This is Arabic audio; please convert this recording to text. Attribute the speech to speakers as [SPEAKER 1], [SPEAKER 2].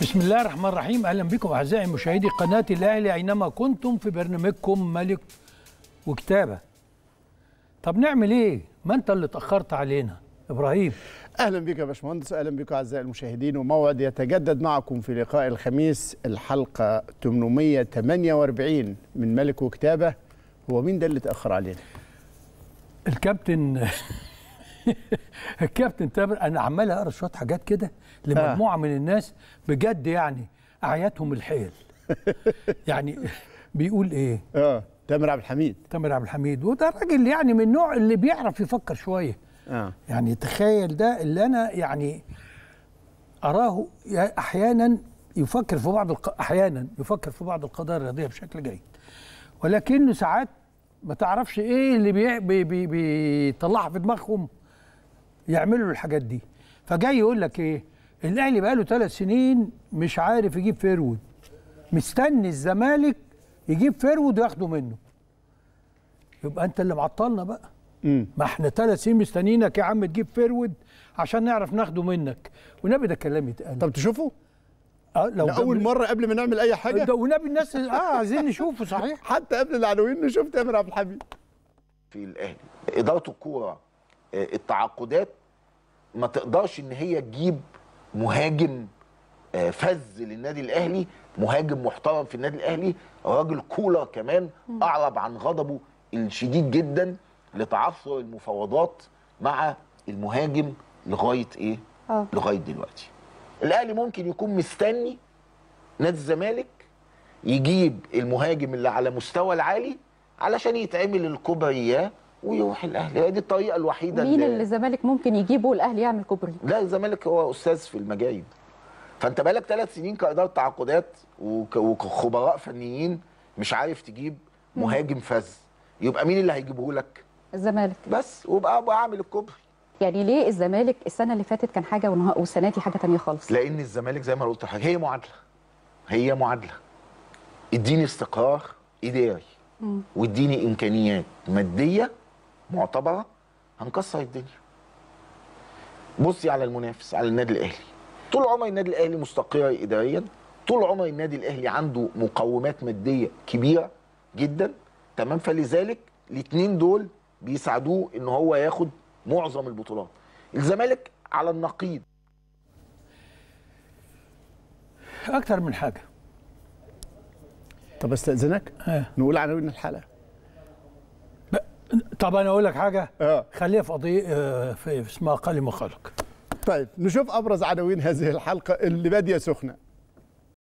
[SPEAKER 1] بسم الله الرحمن الرحيم اهلا بكم اعزائي مشاهدي قناه الاهلي اينما كنتم في برنامجكم ملك وكتابه طب نعمل ايه ما انت اللي اتاخرت علينا
[SPEAKER 2] ابراهيم اهلا بك يا باشمهندس اهلا بك اعزائي المشاهدين وموعد يتجدد معكم في لقاء الخميس الحلقه 848 من ملك وكتابه هو مين ده اللي اتاخر علينا
[SPEAKER 1] الكابتن الكابتن تامر انا عمال اقرا شويه حاجات كده لمجموعه آه. من الناس بجد يعني اعياتهم الحيل يعني بيقول ايه اه تامر عبد الحميد تامر عبد الحميد وده راجل يعني من النوع اللي بيعرف يفكر شويه آه. يعني تخيل ده اللي انا يعني اراه احيانا يفكر في بعض الق... احيانا يفكر في بعض القضايا الرياضيه بشكل جيد ولكنه ساعات ما تعرفش ايه اللي بي... بي... بي... بيطلعها في دماغهم يعملوا الحاجات دي فجاي يقول لك ايه الاهلي بقاله ثلاث سنين مش عارف يجيب فيرود مستني الزمالك يجيب فيرود وياخده منه يبقى انت اللي معطلنا بقى مم. ما احنا ثلاث سنين مستنيينك يا عم تجيب فيرود عشان نعرف ناخده منك ونبي ده كلام يتقال طب تشوفه
[SPEAKER 2] اه لو اول مره قبل ما نعمل اي حاجه ونبي الناس اه عايزين
[SPEAKER 1] نشوفه صحيح حتى قبل
[SPEAKER 2] العناوين نشوف تامر عبد الحميد في الاهلي اداره الكوره آه، التعاقدات ما تقدرش ان هي تجيب مهاجم آه، فز للنادي الاهلي مهاجم محترم في النادي الاهلي راجل كولر كمان اعرب عن غضبه الشديد جدا لتعثر المفاوضات مع المهاجم لغايه ايه آه. لغايه دلوقتي الاهلي ممكن يكون مستني نادي الزمالك يجيب المهاجم اللي على مستوى العالي علشان يتعمل الكوبرياه ويروح الاهلي هي دي الطريقه الوحيده مين اللي
[SPEAKER 1] الزمالك ممكن يجيبه الاهلي يعمل كوبري
[SPEAKER 2] لا الزمالك هو استاذ في المجايب فانت بقالك ثلاث سنين كاداره تعاقدات وخبراء فنيين مش عارف تجيب مهاجم فذ يبقى مين اللي هيجيبه لك الزمالك بس وبقى اعمل الكوبري يعني ليه الزمالك السنه اللي فاتت كان حاجه والسنه دي حاجه ثانيه خالص لان الزمالك زي ما قلت حاجه هي معادله هي معادله اديني استقرار اداري واديني امكانيات ماديه معتبره هنكسر الدنيا بصي على المنافس على النادي الاهلي طول عمر النادي الاهلي مستقر اداريا طول عمر النادي الاهلي عنده مقومات ماديه كبيره جدا تمام فلذلك الاثنين دول بيساعدوه ان هو ياخد معظم البطولات الزمالك على النقيض اكتر من حاجه طب استاذنك آه. نقول عناوين
[SPEAKER 1] الحلقه طب انا اقول لك حاجه آه. خليها في قضيه آه،
[SPEAKER 2] في اسمها قلم خلق طيب نشوف ابرز عناوين هذه الحلقه اللي باديه سخنه